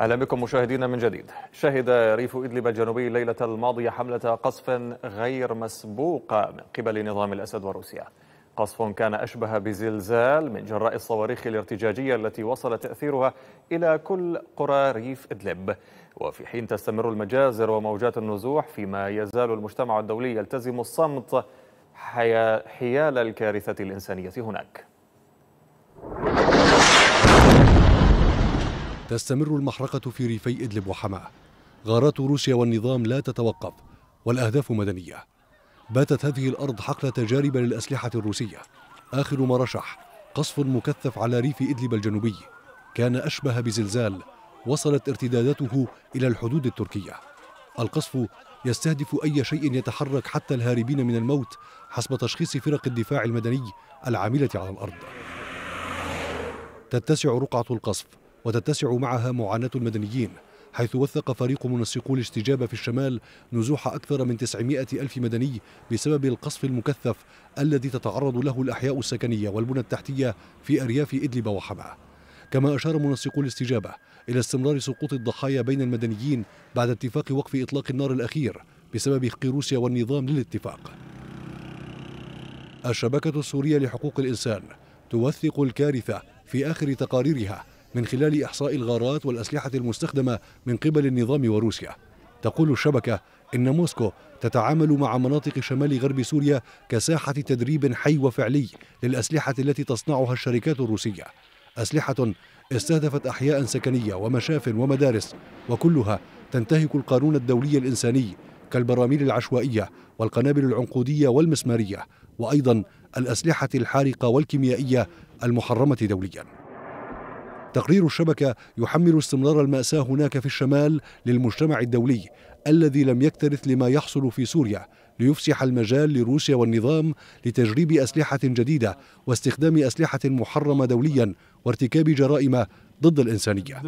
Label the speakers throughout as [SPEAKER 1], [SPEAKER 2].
[SPEAKER 1] أهلا بكم مشاهدينا من جديد شهد ريف إدلب الجنوبي الليلة الماضية حملة قصف غير مسبوقة من قبل نظام الأسد وروسيا قصف كان أشبه بزلزال من جراء الصواريخ الارتجاجية التي وصل تأثيرها إلى كل قرى ريف إدلب وفي حين تستمر المجازر وموجات النزوح فيما يزال المجتمع الدولي يلتزم الصمت حيال الكارثة الإنسانية هناك
[SPEAKER 2] تستمر المحرقة في ريفي إدلب وحماة غارات روسيا والنظام لا تتوقف والأهداف مدنية باتت هذه الأرض حقل تجارب للأسلحة الروسية آخر ما رشح قصف مكثف على ريف إدلب الجنوبي كان أشبه بزلزال وصلت ارتداداته إلى الحدود التركية القصف يستهدف أي شيء يتحرك حتى الهاربين من الموت حسب تشخيص فرق الدفاع المدني العاملة على الأرض تتسع رقعة القصف وتتسع معها معاناة المدنيين حيث وثق فريق منسقو الاستجابة في الشمال نزوح أكثر من 900 ألف مدني بسبب القصف المكثف الذي تتعرض له الأحياء السكنية والبنى التحتية في أرياف إدلب وحماة كما أشار منسقو الاستجابة إلى استمرار سقوط الضحايا بين المدنيين بعد اتفاق وقف إطلاق النار الأخير بسبب روسيا والنظام للاتفاق الشبكة السورية لحقوق الإنسان توثق الكارثة في آخر تقاريرها من خلال إحصاء الغارات والأسلحة المستخدمة من قبل النظام وروسيا تقول الشبكة إن موسكو تتعامل مع مناطق شمال غرب سوريا كساحة تدريب حي وفعلي للأسلحة التي تصنعها الشركات الروسية أسلحة استهدفت أحياء سكنية ومشاف ومدارس وكلها تنتهك القانون الدولي الإنساني كالبراميل العشوائية والقنابل العنقودية والمسمارية وأيضا الأسلحة الحارقة والكيميائية المحرمة دولياً تقرير الشبكة يحمل استمرار المأساة هناك في الشمال للمجتمع الدولي الذي لم يكترث لما يحصل في سوريا ليفسح المجال لروسيا والنظام لتجريب أسلحة جديدة واستخدام أسلحة محرمة دوليا وارتكاب جرائم ضد الإنسانية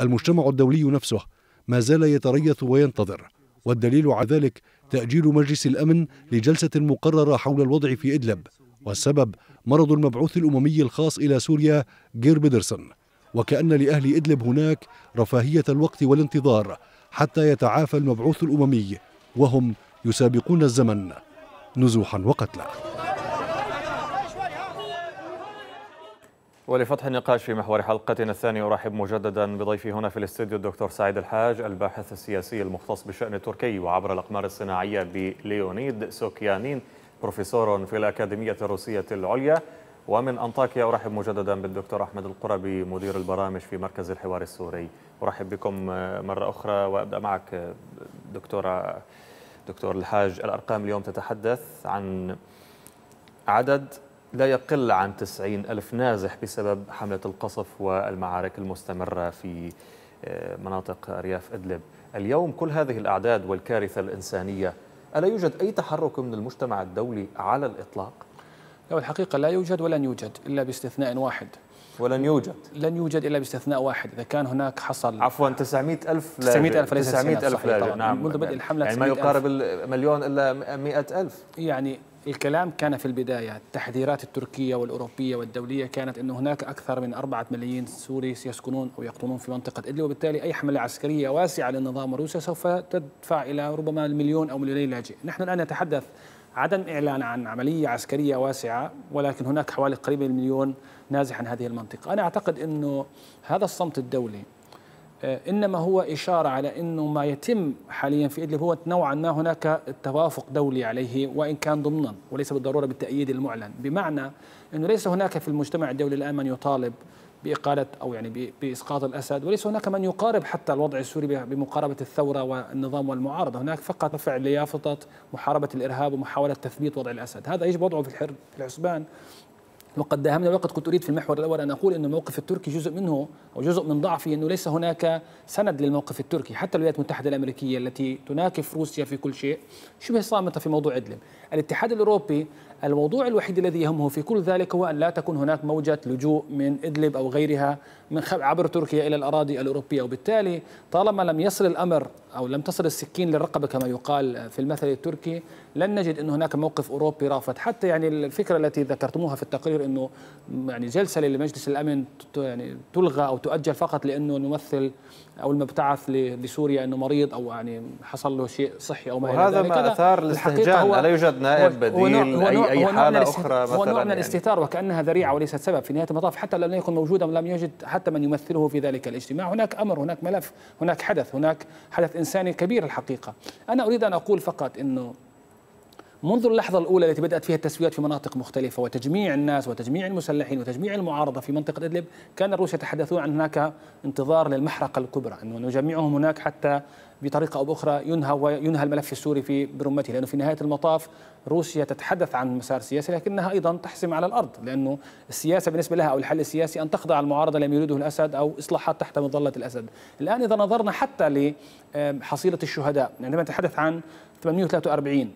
[SPEAKER 2] المجتمع الدولي نفسه ما زال يتريث وينتظر والدليل على ذلك تأجيل مجلس الأمن لجلسة مقررة حول الوضع في إدلب والسبب مرض المبعوث الأممي الخاص إلى سوريا جير بيدرسون وكأن لأهل إدلب هناك رفاهية الوقت والانتظار حتى يتعافى المبعوث الأممي وهم يسابقون الزمن نزوحا وقتلا
[SPEAKER 1] ولفتح النقاش في محور حلقتنا الثانية أرحب مجددا بضيفي هنا في الاستديو الدكتور سعيد الحاج الباحث السياسي المختص بشأن التركي وعبر الأقمار الصناعية بليونيد سوكيانين بروفيسور في الأكاديمية الروسية العليا ومن أنطاكيا أرحب مجددا بالدكتور أحمد القربي مدير البرامج في مركز الحوار السوري أرحب بكم مرة أخرى وأبدأ معك دكتورة دكتور الحاج الأرقام اليوم تتحدث عن عدد لا يقل عن 90 ألف نازح بسبب حملة القصف والمعارك المستمرة في آه، مناطق أرياف إدلب اليوم كل هذه الأعداد والكارثة الإنسانية ألا يوجد أي تحرك من المجتمع الدولي على الإطلاق؟
[SPEAKER 3] لا الحقيقة لا يوجد ولن يوجد إلا باستثناء واحد ولن يوجد لن يوجد إلا باستثناء واحد إذا كان هناك حصل عفوا 900 ألف 900 ألف ليس 900 ألف نعم منذ بدء نعم. الحملة يعني ما يقارب المليون إلا 100 ألف يعني الكلام كان في البداية التحذيرات التركية والأوروبية والدولية كانت أن هناك أكثر من أربعة ملايين سوري سيسكنون أو يقطنون في منطقة إدلب وبالتالي أي حملة عسكرية واسعة للنظام الروسي سوف تدفع إلى ربما المليون أو مليوني لاجئ نحن الآن نتحدث عدم إعلان عن عملية عسكرية واسعة ولكن هناك حوالي قريب من المليون نازح عن هذه المنطقة أنا أعتقد أنه هذا الصمت الدولي آه، انما هو اشاره على انه ما يتم حاليا في ادلب هو نوعا ما هناك توافق دولي عليه وان كان ضمنا وليس بالضروره بالتاييد المعلن، بمعنى انه ليس هناك في المجتمع الدولي الان من يطالب باقاله او يعني باسقاط الاسد، وليس هناك من يقارب حتى الوضع السوري بمقاربه الثوره والنظام والمعارضه، هناك فقط رفع ليافطه محاربه الارهاب ومحاوله تثبيت وضع الاسد، هذا يجب وضعه في الحسبان وقد داهمنا وقد كنت اريد في المحور الاول ان اقول ان الموقف التركي جزء منه او جزء من ضعفه انه ليس هناك سند للموقف التركي، حتى الولايات المتحده الامريكيه التي تناكف روسيا في كل شيء شبه صامته في موضوع ادلب، الاتحاد الاوروبي الموضوع الوحيد الذي يهمه في كل ذلك هو أن لا تكون هناك موجة لجوء من إدلب أو غيرها من عبر تركيا إلى الأراضي الأوروبية وبالتالي طالما لم يصل الأمر أو لم تصل السكين للرقبة كما يقال في المثل التركي لن نجد أن هناك موقف أوروبي رافض حتى يعني الفكرة التي ذكرتموها في التقرير أنه يعني جلسة لمجلس الأمن يعني تلغى أو تؤجل فقط لأنه الممثل أو المبتعث لسوريا أنه مريض أو يعني حصل له شيء صحي أو ما إلى ذلك هذا ما أثار الاستهجان لا يوجد نائب بديل هو نوع أي اي حاله اخرى مثلا هو نوع من يعني الاستهتار وكانها ذريعه وليست سبب في نهايه المطاف حتى لو لم يكن موجودا لم يجد حتى من يمثله في ذلك الاجتماع هناك امر هناك ملف هناك حدث هناك حدث انساني كبير الحقيقه انا اريد ان اقول فقط انه منذ اللحظة الأولى التي بدأت فيها التسويات في مناطق مختلفة وتجميع الناس وتجميع المسلحين وتجميع المعارضة في منطقة إدلب كان الروس يتحدثون عن هناك انتظار للمحرقة الكبرى أنه نجمعهم هناك حتى بطريقه او باخرى ينهى وينهى الملف السوري في برمته لانه في نهايه المطاف روسيا تتحدث عن مسار سياسي لكنها ايضا تحسم على الارض لانه السياسه بالنسبه لها او الحل السياسي ان تخضع المعارضه لما يريده الاسد او اصلاحات تحت مظله الاسد. الان اذا نظرنا حتى لحصيله الشهداء يعني عندما نتحدث عن 843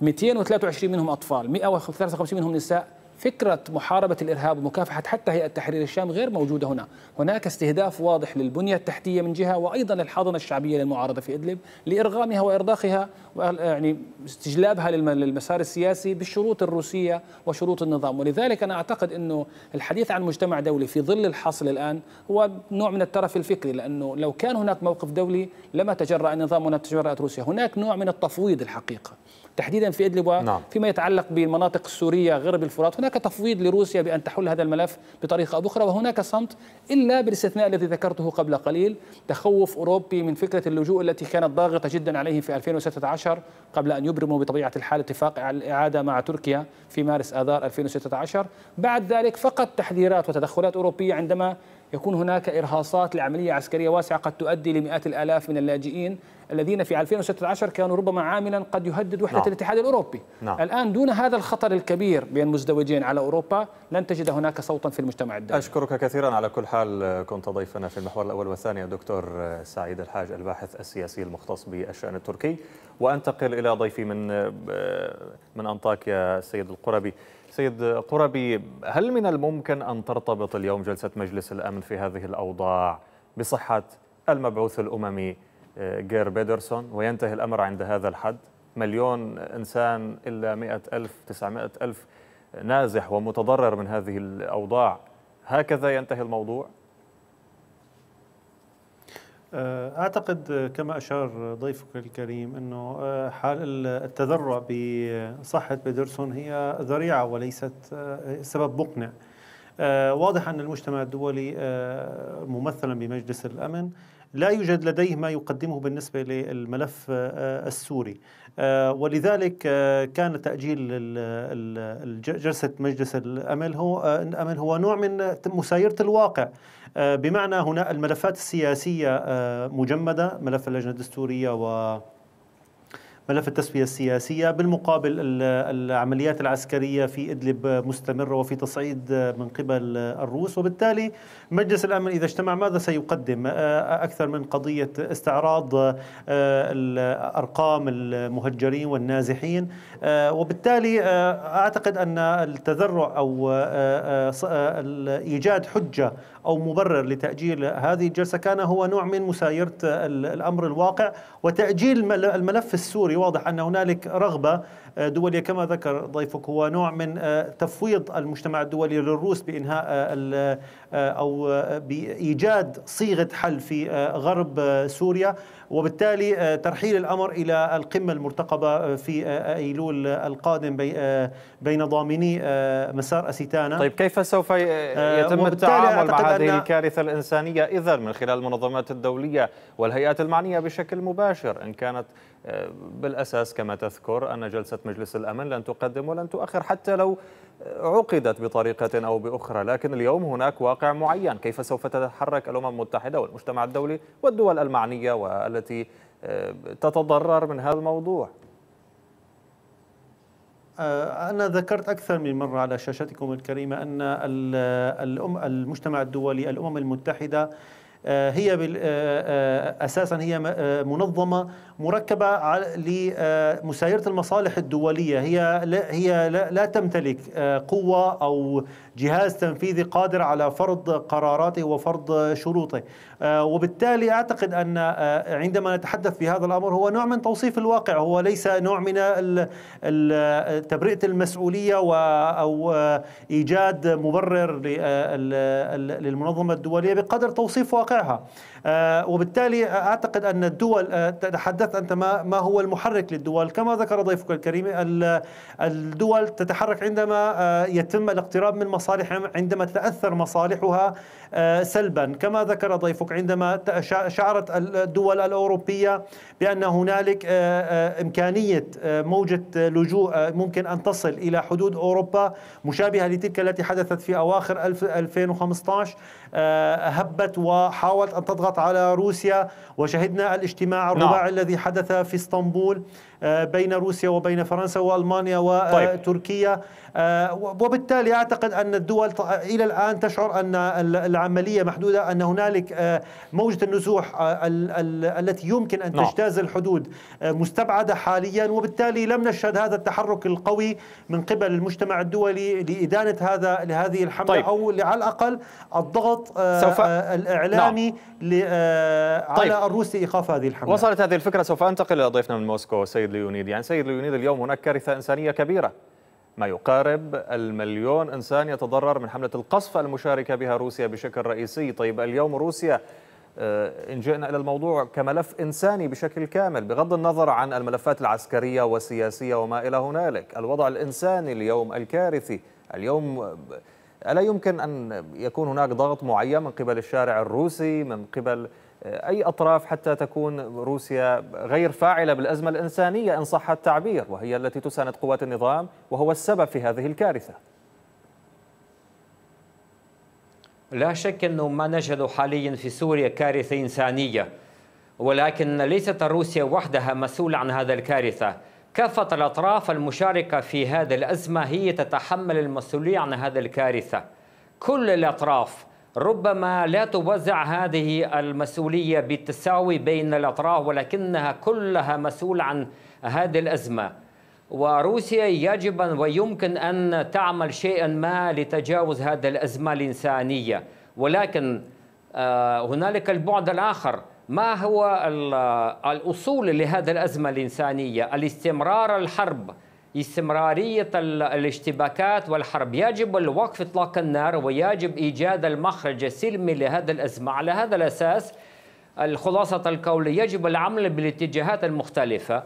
[SPEAKER 3] 223 منهم اطفال 153 منهم نساء فكرة محاربة الإرهاب ومكافحة حتى هيئة تحرير الشام غير موجودة هنا هناك استهداف واضح للبنية التحتية من جهة وأيضا الحاضنة الشعبية للمعارضة في إدلب لإرغامها وإرضاخها يعني استجلابها للمسار السياسي بالشروط الروسية وشروط النظام ولذلك أنا أعتقد أنه الحديث عن مجتمع دولي في ظل الحاصل الآن هو نوع من الترف الفكري لأنه لو كان هناك موقف دولي لما تجرأ النظام ولا تجرأت روسيا هناك نوع من التفويض الحقيقة تحديدا في إدلب نعم. فيما يتعلق بالمناطق السورية غرب الفرات هناك تفويض لروسيا بأن تحل هذا الملف بطريقة أو أخرى وهناك صمت إلا بالاستثناء الذي ذكرته قبل قليل تخوف أوروبي من فكرة اللجوء التي كانت ضاغطة جدا عليه في 2016 قبل أن يبرموا بطبيعة الحال اتفاق الإعادة مع تركيا في مارس آذار 2016 بعد ذلك فقط تحذيرات وتدخلات أوروبية عندما يكون هناك إرهاصات لعملية عسكرية واسعة قد تؤدي لمئات الآلاف من اللاجئين الذين في 2016 كانوا ربما عاملا قد يهدد وحدة نعم. الاتحاد الأوروبي نعم. الآن دون هذا الخطر الكبير بين مزدوجين على أوروبا لن تجد هناك صوتا في المجتمع الدولي
[SPEAKER 1] أشكرك كثيرا على كل حال كنت ضيفنا في المحور الأول والثاني الدكتور سعيد الحاج الباحث السياسي المختص بالشأن التركي وأنتقل إلى ضيفي من من أنطاكيا السيد القربي سيد قربي هل من الممكن أن ترتبط اليوم جلسة مجلس الأمن في هذه الأوضاع بصحة المبعوث الأممي آه، جير بيدرسون وينتهي الأمر عند هذا الحد مليون إنسان إلا مئة ألف تسعمائة ألف نازح ومتضرر من هذه الأوضاع هكذا ينتهي الموضوع؟
[SPEAKER 4] آه، اعتقد كما اشار ضيفك الكريم انه آه، حال التذرع بصحه بيدرسون هي ذريعه وليست آه، سبب مقنع. واضح ان المجتمع الدولي ممثلا بمجلس الامن لا يوجد لديه ما يقدمه بالنسبة للملف السوري ولذلك كان تأجيل جلسة مجلس الامن هو, الامن هو نوع من مسايرة الواقع آه، بمعنى هنا الملفات السياسية آه، مجمدة ملف اللجنة الدستورية و ملف التسوية السياسية بالمقابل العمليات العسكرية في إدلب مستمرة وفي تصعيد من قبل الروس وبالتالي مجلس الأمن إذا اجتمع ماذا سيقدم آه، أكثر من قضية استعراض آه، أرقام المهجرين والنازحين آه، وبالتالي أعتقد أن التذرع أو إيجاد حجة أو مبرر لتأجيل هذه الجلسة كان هو نوع من مسايرة الأمر الواقع وتأجيل الملف السوري واضح ان هنالك رغبه دولية كما ذكر ضيفك هو نوع من آه، تفويض المجتمع الدولي للروس بإنهاء آه، آه، أو بإيجاد صيغة حل في غرب سوريا وبالتالي ترحيل الأمر إلى القمة المرتقبة في أيلول القادم بين ضامني
[SPEAKER 1] مسار أسيتانا طيب كيف سوف يتم التعامل مع هذه الكارثة الإنسانية إذا من خلال المنظمات الدولية والهيئات المعنية بشكل مباشر إن كانت بالأساس كما تذكر أن جلسة مجلس الأمن لن تقدم ولن تؤخر حتى لو عقدت بطريقة أو بأخرى لكن اليوم هناك واقع معين كيف سوف تتحرك الأمم المتحدة والمجتمع الدولي والدول المعنية والتي آه، تتضرر من هذا الموضوع
[SPEAKER 4] آه، أنا ذكرت أكثر من مرة على شاشتكم الكريمة أن المجتمع الدولي الأمم المتحدة آه، هي آه، آه، اساسا هي منظمه مركبه لمسايره المصالح الدوليه هي لا هي لا تمتلك قوه او جهاز تنفيذي قادر على فرض قراراته وفرض شروطه وبالتالي اعتقد ان عندما نتحدث في هذا الامر هو نوع من توصيف الواقع هو ليس نوع من تبرئه المسؤوليه او ايجاد مبرر للمنظمه الدوليه بقدر توصيف واقع واقعها آه، وبالتالي اعتقد ان الدول آه، تحدثت انت ما هو المحرك للدول كما ذكر ضيفك الكريم الدول تتحرك عندما آه، يتم الاقتراب من مصالحها عندما تتاثر مصالحها سلبا كما ذكر ضيفك عندما شعرت الدول الاوروبيه بان هنالك امكانيه موجه لجوء ممكن ان تصل الى حدود اوروبا مشابهه لتلك التي حدثت في اواخر 2015 آه، هبت وحاولت أن تضغط على روسيا وشهدنا الاجتماع الرباعي نعم. الذي حدث في اسطنبول آه، بين روسيا وبين فرنسا والمانيا وتركيا آه، طيب. آه، وبالتالي اعتقد ان الدول الى الان تشعر ان العمليه محدوده ان هنالك موجه النزوح التي يمكن ان نعم. تجتاز الحدود مستبعده حاليا وبالتالي لم نشهد هذا التحرك القوي من قبل المجتمع الدولي لادانه هذا لهذه الحمله طيب. او على الاقل الضغط سوف... الاعلامي نعم. على طيب. الروس لايقاف هذه الحمله
[SPEAKER 1] وصلت هذه الفكره سوف انتقل الى ضيفنا من موسكو سيد سيد ليونيد يعني سيد ليونيد اليوم هناك كارثة إنسانية كبيرة ما يقارب المليون إنسان يتضرر من حملة القصف المشاركة بها روسيا بشكل رئيسي طيب اليوم روسيا آه، إن جئنا إلى الموضوع كملف إنساني بشكل كامل بغض النظر عن الملفات العسكرية والسياسية وما إلى هنالك الوضع الإنساني اليوم الكارثي اليوم ألا يمكن أن يكون هناك ضغط معين من قبل الشارع الروسي من قبل أي أطراف حتى تكون روسيا غير فاعلة بالأزمة الإنسانية إن صح التعبير وهي التي تساند قوات النظام وهو السبب في هذه الكارثة
[SPEAKER 5] لا شك أنه ما نجد حاليا في سوريا كارثة إنسانية ولكن ليست روسيا وحدها مسؤولة عن هذا الكارثة كافة الأطراف المشاركة في هذه الأزمة هي تتحمل المسؤولية عن هذه الكارثة كل الأطراف ربما لا توزع هذه المسؤولية بالتساوي بين الأطراف ولكنها كلها مسؤولة عن هذه الأزمة وروسيا يجب ويمكن أن تعمل شيئا ما لتجاوز هذه الأزمة الإنسانية ولكن آه، هنالك البعد الآخر ما هو الأصول لهذه الأزمة الإنسانية الاستمرار الحرب استمرارية الاشتباكات والحرب يجب الوقف إطلاق النار ويجب إيجاد المخرج السلمي لهذا الأزمة على هذا الأساس الخلاصة القول يجب العمل بالاتجاهات المختلفة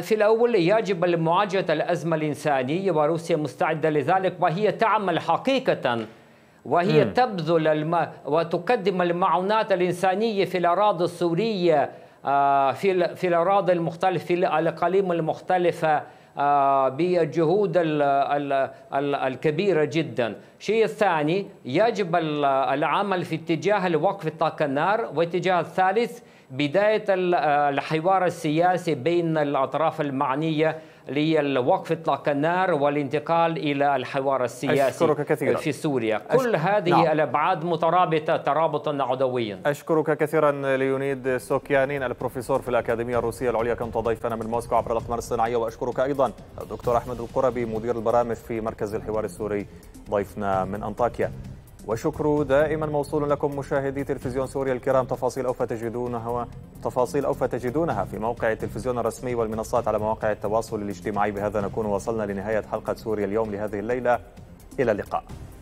[SPEAKER 5] في الأول يجب معالجة الأزمة الإنسانية وروسيا مستعدة لذلك وهي تعمل حقيقة وهي م. تبذل الم... وتقدم المعونات الإنسانية في الأراضي السورية آه، في في الأراضي المختلفة في الأقاليم المختلفة آه، بجهود الكبيرة جدا الشيء الثاني يجب العمل في اتجاه الوقف طاقة النار واتجاه الثالث بداية الحوار السياسي بين الأطراف المعنية للوقف إطلاق النار والانتقال إلى الحوار السياسي أشكرك كثيرا. في سوريا كل أش... هذه نعم. الأبعاد مترابطة ترابطا عدويا
[SPEAKER 1] أشكرك كثيرا ليونيد سوكيانين البروفيسور في الأكاديمية الروسية العليا كنت ضيفنا من موسكو عبر الأقمار الصناعية وأشكرك أيضا الدكتور أحمد القربي مدير البرامج في مركز الحوار السوري ضيفنا من أنطاكيا وشكر دائما موصول لكم مشاهدي تلفزيون سوريا الكرام تفاصيل أوفى تجدونها تفاصيل أوفى تجدونها في موقع التلفزيون الرسمي والمنصات على مواقع التواصل الاجتماعي بهذا نكون وصلنا لنهاية حلقة سوريا اليوم لهذه الليلة إلى اللقاء